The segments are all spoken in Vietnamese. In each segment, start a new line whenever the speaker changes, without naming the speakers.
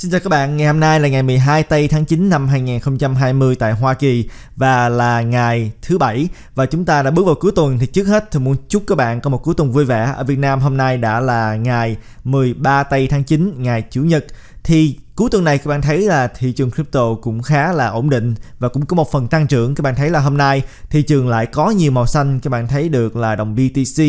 Xin chào các bạn, ngày hôm nay là ngày 12 tây tháng 9 năm 2020 tại Hoa Kỳ và là ngày thứ bảy và chúng ta đã bước vào cuối tuần thì trước hết thì muốn chúc các bạn có một cuối tuần vui vẻ. Ở Việt Nam hôm nay đã là ngày 13 tây tháng 9, ngày chủ nhật thì Cuối tuần này các bạn thấy là thị trường crypto cũng khá là ổn định và cũng có một phần tăng trưởng. Các bạn thấy là hôm nay thị trường lại có nhiều màu xanh. Các bạn thấy được là đồng BTC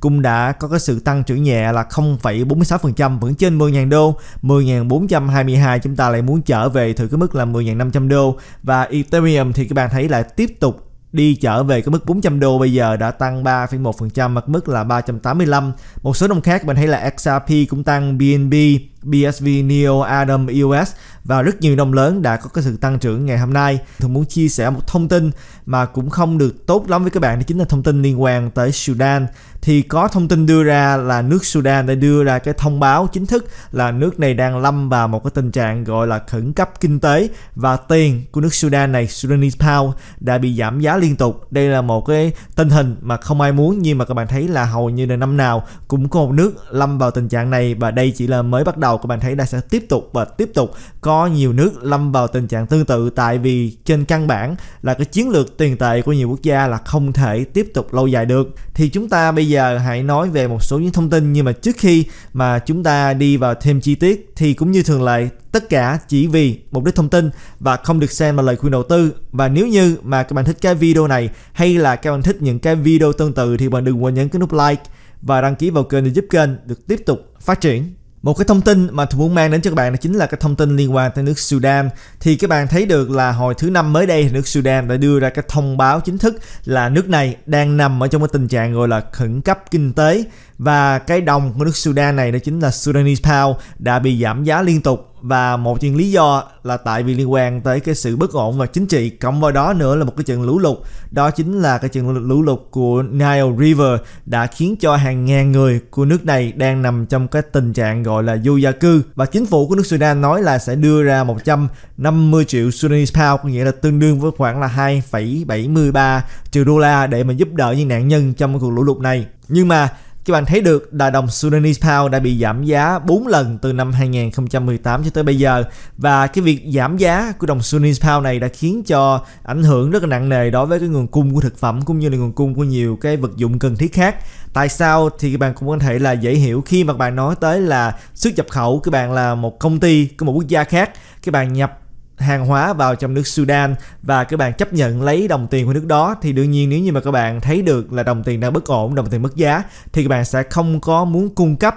cũng đã có cái sự tăng trưởng nhẹ là 0,46% vẫn trên 10.000 đô. 10.422 chúng ta lại muốn trở về thử cái mức là 10.500 đô và Ethereum thì các bạn thấy là tiếp tục đi trở về cái mức 400 đô bây giờ đã tăng 3,1% mức là 385. Một số đồng khác mình thấy là XRP cũng tăng BNB BSV Neo Adam EOS và rất nhiều đồng lớn đã có cái sự tăng trưởng ngày hôm nay. Thường muốn chia sẻ một thông tin mà cũng không được tốt lắm với các bạn đó chính là thông tin liên quan tới Sudan. Thì có thông tin đưa ra là nước Sudan đã đưa ra cái thông báo chính thức là nước này đang lâm vào một cái tình trạng gọi là khẩn cấp kinh tế và tiền của nước Sudan này Sudanese pound đã bị giảm giá liên tục. Đây là một cái tình hình mà không ai muốn nhưng mà các bạn thấy là hầu như là năm nào cũng có một nước lâm vào tình trạng này và đây chỉ là mới bắt đầu đầu các bạn thấy đã sẽ tiếp tục và tiếp tục có nhiều nước lâm vào tình trạng tương tự tại vì trên căn bản là cái chiến lược tiền tệ của nhiều quốc gia là không thể tiếp tục lâu dài được thì chúng ta bây giờ hãy nói về một số những thông tin nhưng mà trước khi mà chúng ta đi vào thêm chi tiết thì cũng như thường lệ tất cả chỉ vì mục đích thông tin và không được xem là lời khuyên đầu tư và nếu như mà các bạn thích cái video này hay là các bạn thích những cái video tương tự thì bạn đừng quên nhấn cái nút like và đăng ký vào kênh để giúp kênh được tiếp tục phát triển một cái thông tin mà tôi muốn mang đến cho các bạn đó chính là cái thông tin liên quan tới nước Sudan. Thì các bạn thấy được là hồi thứ năm mới đây nước Sudan đã đưa ra cái thông báo chính thức là nước này đang nằm ở trong cái tình trạng gọi là khẩn cấp kinh tế và cái đồng của nước Sudan này đó chính là Sudanese pound đã bị giảm giá liên tục và một chuyện lý do là tại vì liên quan tới cái sự bất ổn và chính trị cộng vào đó nữa là một cái trận lũ lụt đó chính là cái trận lũ lụt của Nile River đã khiến cho hàng ngàn người của nước này đang nằm trong cái tình trạng gọi là vô gia cư và chính phủ của nước Sudan nói là sẽ đưa ra 150 triệu Sudanese pound có nghĩa là tương đương với khoảng là 2,73 triệu đô la để mà giúp đỡ những nạn nhân trong cái cuộc lũ lụt này nhưng mà các bạn thấy được là đồng Sudanese Pound đã bị giảm giá 4 lần từ năm 2018 cho tới bây giờ và cái việc giảm giá của đồng Sudanese Pound này đã khiến cho ảnh hưởng rất là nặng nề đối với cái nguồn cung của thực phẩm cũng như là nguồn cung của nhiều cái vật dụng cần thiết khác. Tại sao thì các bạn cũng có thể là dễ hiểu khi mà các bạn nói tới là xuất nhập khẩu các bạn là một công ty của một quốc gia khác các bạn nhập hàng hóa vào trong nước Sudan và các bạn chấp nhận lấy đồng tiền của nước đó thì đương nhiên nếu như mà các bạn thấy được là đồng tiền đang bất ổn, đồng tiền mất giá thì các bạn sẽ không có muốn cung cấp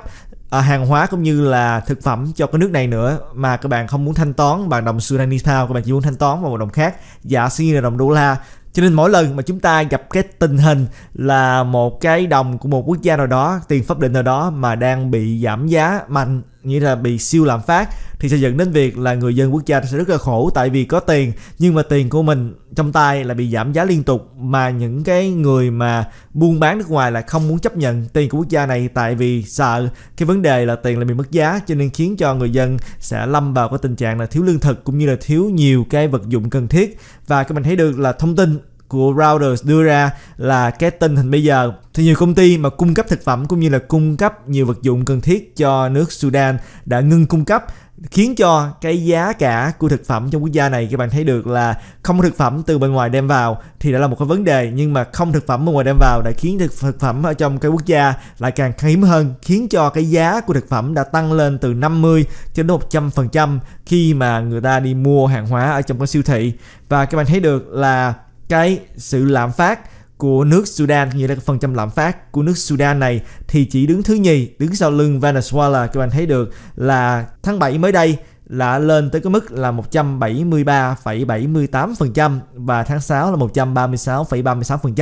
à, hàng hóa cũng như là thực phẩm cho cái nước này nữa mà các bạn không muốn thanh toán bằng đồng Sudanese pound các bạn chỉ muốn thanh toán bằng một đồng khác giả sử như là đồng đô la cho nên mỗi lần mà chúng ta gặp cái tình hình là một cái đồng của một quốc gia nào đó tiền pháp định nào đó mà đang bị giảm giá mạnh nghĩa là bị siêu lạm phát thì sẽ dẫn đến việc là người dân quốc gia sẽ rất là khổ tại vì có tiền nhưng mà tiền của mình trong tay là bị giảm giá liên tục mà những cái người mà buôn bán nước ngoài là không muốn chấp nhận tiền của quốc gia này tại vì sợ cái vấn đề là tiền là bị mất giá cho nên khiến cho người dân sẽ lâm vào cái tình trạng là thiếu lương thực cũng như là thiếu nhiều cái vật dụng cần thiết và các bạn thấy được là thông tin của routers đưa ra là cái tình hình bây giờ thì nhiều công ty mà cung cấp thực phẩm cũng như là cung cấp nhiều vật dụng cần thiết cho nước Sudan đã ngưng cung cấp khiến cho cái giá cả của thực phẩm trong quốc gia này các bạn thấy được là không có thực phẩm từ bên ngoài đem vào thì đã là một cái vấn đề nhưng mà không thực phẩm bên ngoài đem vào đã khiến thực phẩm ở trong cái quốc gia lại càng khan hiếm hơn khiến cho cái giá của thực phẩm đã tăng lên từ 50 cho đến 100% khi mà người ta đi mua hàng hóa ở trong cái siêu thị và các bạn thấy được là cái sự lạm phát của nước Sudan như là phần trăm lạm phát của nước Sudan này thì chỉ đứng thứ nhì đứng sau lưng Venezuela các bạn thấy được là tháng 7 mới đây là lên tới cái mức là 173,78% và tháng 6 là 136,36%.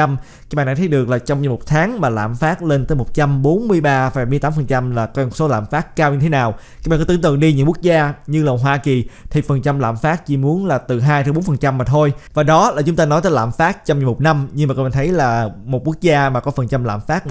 Các bạn đã thấy được là trong một tháng mà lạm phát lên tới 143,78% là con số lạm phát cao như thế nào. Các bạn cứ tưởng tượng đi những quốc gia như là Hoa Kỳ thì phần trăm lạm phát chỉ muốn là từ 2 tới 4% mà thôi. Và đó là chúng ta nói tới lạm phát trong một năm nhưng mà các bạn thấy là một quốc gia mà có phần trăm lạm phát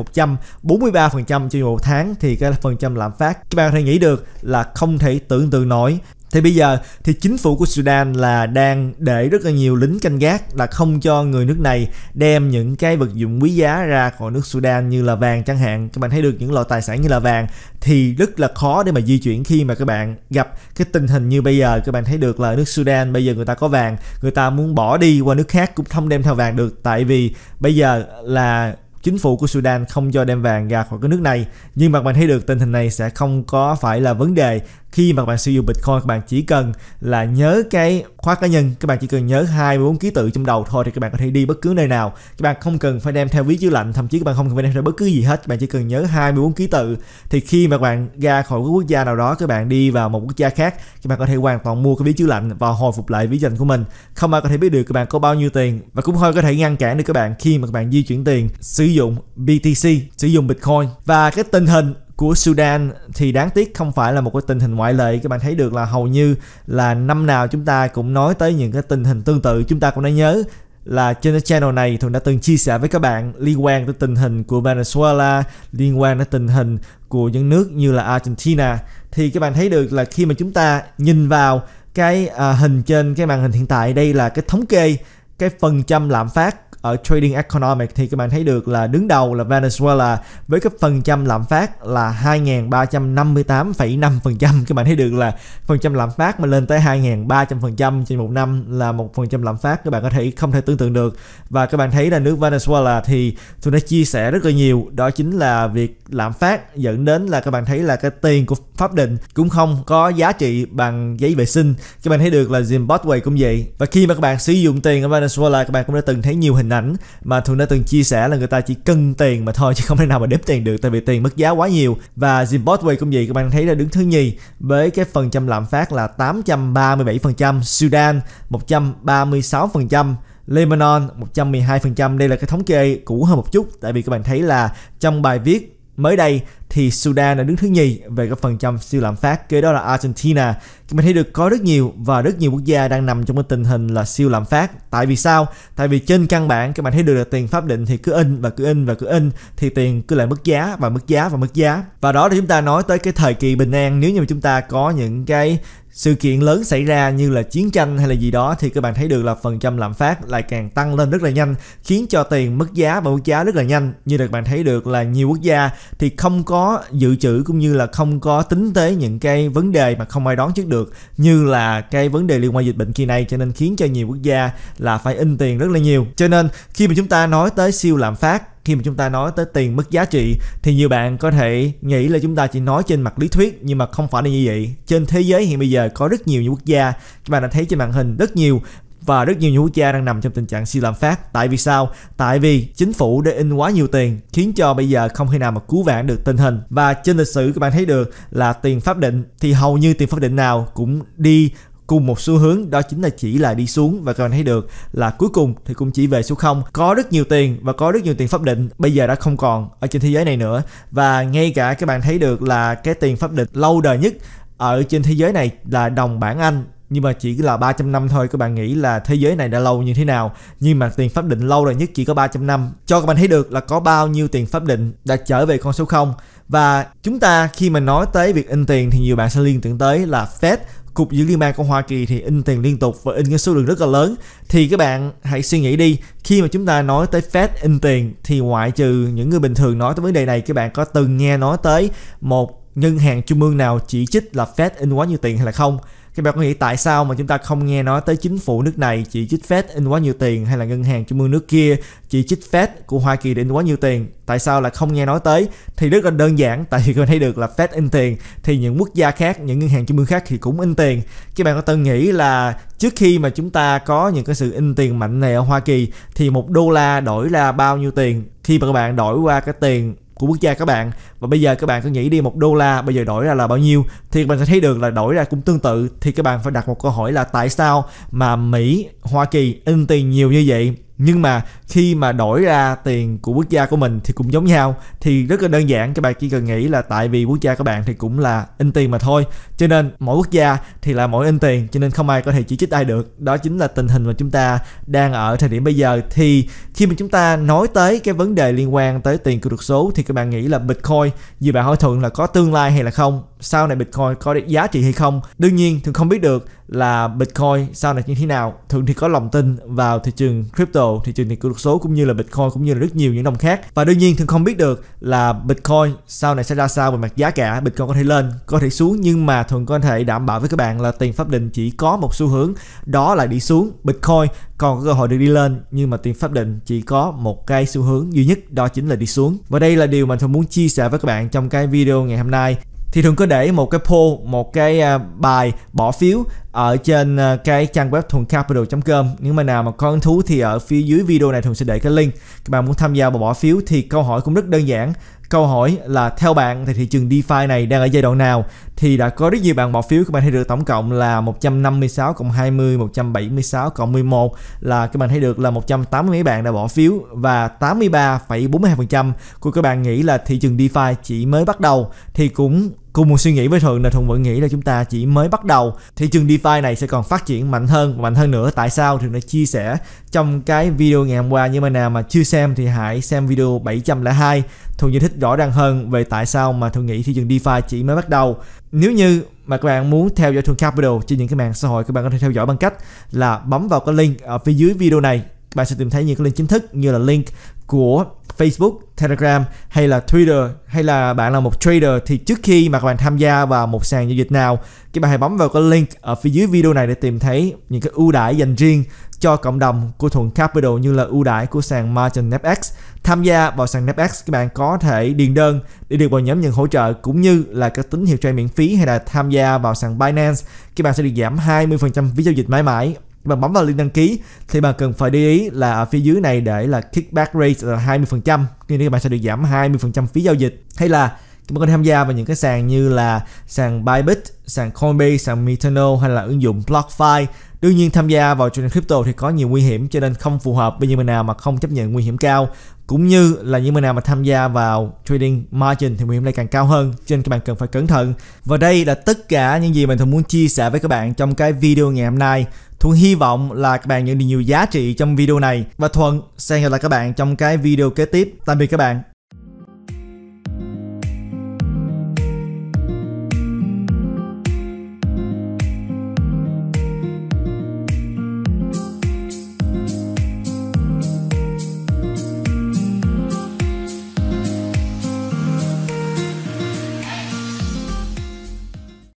143% trong một tháng thì cái phần trăm lạm phát các bạn có thể nghĩ được là không thể tưởng tượng nổi thì bây giờ thì chính phủ của Sudan là đang để rất là nhiều lính canh gác là không cho người nước này đem những cái vật dụng quý giá ra khỏi nước Sudan như là vàng chẳng hạn. Các bạn thấy được những loại tài sản như là vàng thì rất là khó để mà di chuyển khi mà các bạn gặp cái tình hình như bây giờ. Các bạn thấy được là nước Sudan bây giờ người ta có vàng, người ta muốn bỏ đi qua nước khác cũng không đem theo vàng được tại vì bây giờ là chính phủ của Sudan không cho đem vàng ra khỏi cái nước này nhưng mà bạn thấy được tình hình này sẽ không có phải là vấn đề khi mà các bạn sử dụng Bitcoin các bạn chỉ cần là nhớ cái khóa cá nhân các bạn chỉ cần nhớ hai bốn ký tự trong đầu thôi thì các bạn có thể đi bất cứ nơi nào các bạn không cần phải đem theo ví chứa lạnh thậm chí các bạn không cần phải đem theo bất cứ gì hết các bạn chỉ cần nhớ 24 ký tự thì khi mà các bạn ra khỏi quốc gia nào đó các bạn đi vào một quốc gia khác các bạn có thể hoàn toàn mua cái ví chứa lạnh và hồi phục lại ví dành của mình không ai có thể biết được các bạn có bao nhiêu tiền và cũng hơi có thể ngăn cản được các bạn khi mà các bạn di chuyển tiền sử dụng BTC sử dụng Bitcoin và cái tình hình của Sudan thì đáng tiếc không phải là một cái tình hình ngoại lệ các bạn thấy được là hầu như là năm nào chúng ta cũng nói tới những cái tình hình tương tự chúng ta cũng đã nhớ là trên cái channel này Thuận đã từng chia sẻ với các bạn liên quan tới tình hình của Venezuela, liên quan tới tình hình của những nước như là Argentina thì các bạn thấy được là khi mà chúng ta nhìn vào cái à, hình trên cái màn hình hiện tại đây là cái thống kê cái phần trăm lạm phát ở Trading Economic thì các bạn thấy được là đứng đầu là Venezuela với cái phần trăm lạm phát là 2.358,5% các bạn thấy được là phần trăm lạm phát mà lên tới 2.300% trên một năm là một phần trăm lạm phát các bạn có thể không thể tưởng tượng được và các bạn thấy là nước Venezuela thì tôi đã chia sẻ rất là nhiều đó chính là việc lạm phát dẫn đến là các bạn thấy là cái tiền của pháp định cũng không có giá trị bằng giấy vệ sinh các bạn thấy được là Zimbabwe cũng vậy và khi mà các bạn sử dụng tiền ở Venezuela các bạn cũng đã từng thấy nhiều hình hình ảnh mà thường đã từng chia sẻ là người ta chỉ cần tiền mà thôi chứ không thể nào mà đếm tiền được tại vì tiền mất giá quá nhiều và Zimbabwe cũng vậy các bạn thấy là đứng thứ nhì với cái phần trăm lạm phát là 837%, Sudan 136%, Lebanon 112%. Đây là cái thống kê cũ hơn một chút tại vì các bạn thấy là trong bài viết mới đây thì Sudan đã đứng thứ nhì về cái phần trăm siêu lạm phát kế đó là Argentina mình thấy được có rất nhiều và rất nhiều quốc gia đang nằm trong cái tình hình là siêu lạm phát tại vì sao tại vì trên căn bản các bạn thấy được là tiền pháp định thì cứ in và cứ in và cứ in thì tiền cứ lại mất giá và mất giá và mất giá và đó là chúng ta nói tới cái thời kỳ bình an nếu như mà chúng ta có những cái sự kiện lớn xảy ra như là chiến tranh hay là gì đó thì các bạn thấy được là phần trăm lạm phát lại càng tăng lên rất là nhanh khiến cho tiền mất giá và mất giá rất là nhanh như là các bạn thấy được là nhiều quốc gia thì không có dự trữ cũng như là không có tính tới những cái vấn đề mà không ai đoán trước được như là cái vấn đề liên quan dịch bệnh kỳ này cho nên khiến cho nhiều quốc gia là phải in tiền rất là nhiều cho nên khi mà chúng ta nói tới siêu lạm phát khi mà chúng ta nói tới tiền mức giá trị thì nhiều bạn có thể nghĩ là chúng ta chỉ nói trên mặt lý thuyết nhưng mà không phải là như vậy trên thế giới hiện bây giờ có rất nhiều những quốc gia các bạn đã thấy trên màn hình rất nhiều và rất nhiều những quốc gia đang nằm trong tình trạng suy lạm phát. Tại vì sao? Tại vì chính phủ để in quá nhiều tiền khiến cho bây giờ không thể nào mà cứu vãn được tình hình. Và trên lịch sử các bạn thấy được là tiền pháp định thì hầu như tiền pháp định nào cũng đi cùng một xu hướng đó chính là chỉ là đi xuống và các bạn thấy được là cuối cùng thì cũng chỉ về số 0 có rất nhiều tiền và có rất nhiều tiền pháp định bây giờ đã không còn ở trên thế giới này nữa và ngay cả các bạn thấy được là cái tiền pháp định lâu đời nhất ở trên thế giới này là đồng bảng Anh nhưng mà chỉ là 300 năm thôi các bạn nghĩ là thế giới này đã lâu như thế nào nhưng mà tiền pháp định lâu đời nhất chỉ có 300 năm cho các bạn thấy được là có bao nhiêu tiền pháp định đã trở về con số 0 và chúng ta khi mà nói tới việc in tiền thì nhiều bạn sẽ liên tưởng tới là Fed cục dự liên bang của Hoa Kỳ thì in tiền liên tục và in cái số lượng rất là lớn thì các bạn hãy suy nghĩ đi khi mà chúng ta nói tới Fed in tiền thì ngoại trừ những người bình thường nói tới vấn đề này các bạn có từng nghe nói tới một ngân hàng trung ương nào chỉ trích là Fed in quá nhiều tiền hay là không các bạn có nghĩ tại sao mà chúng ta không nghe nói tới chính phủ nước này chỉ trích Fed in quá nhiều tiền hay là ngân hàng trung ương nước kia chỉ trích Fed của Hoa Kỳ để in quá nhiều tiền? Tại sao lại không nghe nói tới? Thì rất là đơn giản, tại vì mình thấy được là Fed in tiền thì những quốc gia khác, những ngân hàng trung ương khác thì cũng in tiền. Các bạn có từng nghĩ là trước khi mà chúng ta có những cái sự in tiền mạnh này ở Hoa Kỳ thì một đô la đổi là bao nhiêu tiền? Khi mà các bạn đổi qua cái tiền của quốc gia các bạn và bây giờ các bạn cứ nghĩ đi một đô la bây giờ đổi ra là bao nhiêu thì các bạn sẽ thấy được là đổi ra cũng tương tự thì các bạn phải đặt một câu hỏi là tại sao mà Mỹ, Hoa Kỳ in tiền nhiều như vậy nhưng mà khi mà đổi ra tiền của quốc gia của mình thì cũng giống nhau thì rất là đơn giản các bạn chỉ cần nghĩ là tại vì quốc gia các bạn thì cũng là in tiền mà thôi cho nên mỗi quốc gia thì là mỗi in tiền cho nên không ai có thể chỉ trích ai được đó chính là tình hình mà chúng ta đang ở thời điểm bây giờ thì khi mà chúng ta nói tới cái vấn đề liên quan tới tiền kỹ thuật số thì các bạn nghĩ là bitcoin vì bạn hỏi thuận là có tương lai hay là không sau này Bitcoin có được giá trị hay không. Đương nhiên thường không biết được là Bitcoin sau này như thế nào. Thường thì có lòng tin vào thị trường crypto, thị trường tiền kỹ thuật số cũng như là Bitcoin cũng như là rất nhiều những đồng khác. Và đương nhiên thường không biết được là Bitcoin sau này sẽ ra sao về mặt giá cả. Bitcoin có thể lên, có thể xuống nhưng mà thường có thể đảm bảo với các bạn là tiền pháp định chỉ có một xu hướng đó là đi xuống. Bitcoin còn có cơ hội được đi lên nhưng mà tiền pháp định chỉ có một cái xu hướng duy nhất đó chính là đi xuống. Và đây là điều mà tôi muốn chia sẻ với các bạn trong cái video ngày hôm nay thì thường cứ để một cái poll một cái à, bài bỏ phiếu ở trên à, cái trang web thuần capital.com nếu mà nào mà có hứng thú thì ở phía dưới video này thường sẽ để cái link các bạn muốn tham gia và bỏ phiếu thì câu hỏi cũng rất đơn giản Câu hỏi là theo bạn thì thị trường DeFi này đang ở giai đoạn nào? Thì đã có rất nhiều bạn bỏ phiếu các bạn thấy được tổng cộng là 156 cộng 20, 176 cộng 11 là các bạn thấy được là 180 mấy bạn đã bỏ phiếu và 83,42% của các bạn nghĩ là thị trường DeFi chỉ mới bắt đầu thì cũng Cùng một suy nghĩ với Thuận là Thuận vẫn nghĩ là chúng ta chỉ mới bắt đầu Thị trường DeFi này sẽ còn phát triển mạnh hơn Mạnh hơn nữa tại sao Thuận đã chia sẻ trong cái video ngày hôm qua Nhưng mà nào mà chưa xem thì hãy xem video 702 Thuận giải thích rõ ràng hơn về tại sao mà Thuận nghĩ thị trường DeFi chỉ mới bắt đầu Nếu như mà các bạn muốn theo dõi Thuận Capital trên những cái mạng xã hội các bạn có thể theo dõi bằng cách là bấm vào cái link ở phía dưới video này bạn sẽ tìm thấy những cái link chính thức như là link của Facebook, Telegram hay là Twitter hay là bạn là một trader thì trước khi mà các bạn tham gia vào một sàn giao dịch nào các bạn hãy bấm vào cái link ở phía dưới video này để tìm thấy những cái ưu đãi dành riêng cho cộng đồng của Thuận Capital như là ưu đãi của sàn Margin NetX. Tham gia vào sàn NetX các bạn có thể điền đơn để được vào nhóm nhận hỗ trợ cũng như là các tín hiệu trade miễn phí hay là tham gia vào sàn Binance các bạn sẽ được giảm 20% phí giao dịch mãi mãi khi bạn bấm vào link đăng ký thì bạn cần phải để ý là ở phía dưới này để là kickback rate là 20% như các bạn sẽ được giảm 20% phí giao dịch hay là các bạn có thể tham gia vào những cái sàn như là sàn Bybit, sàn Coinbase, sàn Metano hay là ứng dụng BlockFi Đương nhiên tham gia vào trading crypto thì có nhiều nguy hiểm cho nên không phù hợp với những người nào mà không chấp nhận nguy hiểm cao cũng như là những người nào mà tham gia vào trading margin thì nguy hiểm lại càng cao hơn cho nên các bạn cần phải cẩn thận. Và đây là tất cả những gì mình thường muốn chia sẻ với các bạn trong cái video ngày hôm nay. Thuận hy vọng là các bạn nhận được nhiều giá trị trong video này và Thuận sẽ hẹn gặp lại các bạn trong cái video kế tiếp. Tạm biệt các bạn.